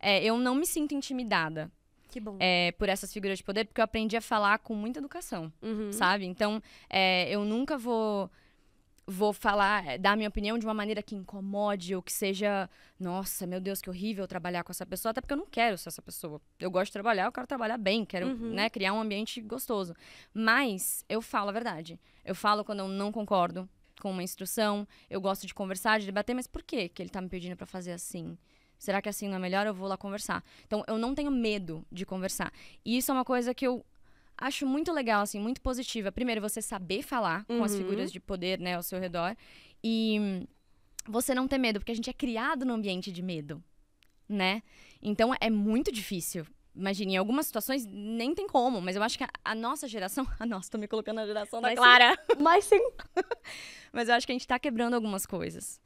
É, eu não me sinto intimidada. Que bom. É, por essas figuras de poder, porque eu aprendi a falar com muita educação, uhum. sabe? Então, é, eu nunca vou vou falar, é, dar minha opinião de uma maneira que incomode ou que seja, nossa, meu Deus, que horrível trabalhar com essa pessoa, até porque eu não quero ser essa pessoa. Eu gosto de trabalhar, eu quero trabalhar bem, quero, uhum. né, criar um ambiente gostoso. Mas eu falo a verdade. Eu falo quando eu não concordo com uma instrução, eu gosto de conversar, de debater, mas por que que ele tá me pedindo para fazer assim? Será que é assim não é melhor? Eu vou lá conversar. Então, eu não tenho medo de conversar. E isso é uma coisa que eu acho muito legal, assim, muito positiva. Primeiro, você saber falar uhum. com as uhum. figuras de poder, né, ao seu redor. E você não ter medo, porque a gente é criado num ambiente de medo, né? Então, é muito difícil Imagina, em algumas situações nem tem como, mas eu acho que a, a nossa geração. A nossa, tô me colocando na geração da mas Clara. Sim, mas sim. mas eu acho que a gente tá quebrando algumas coisas.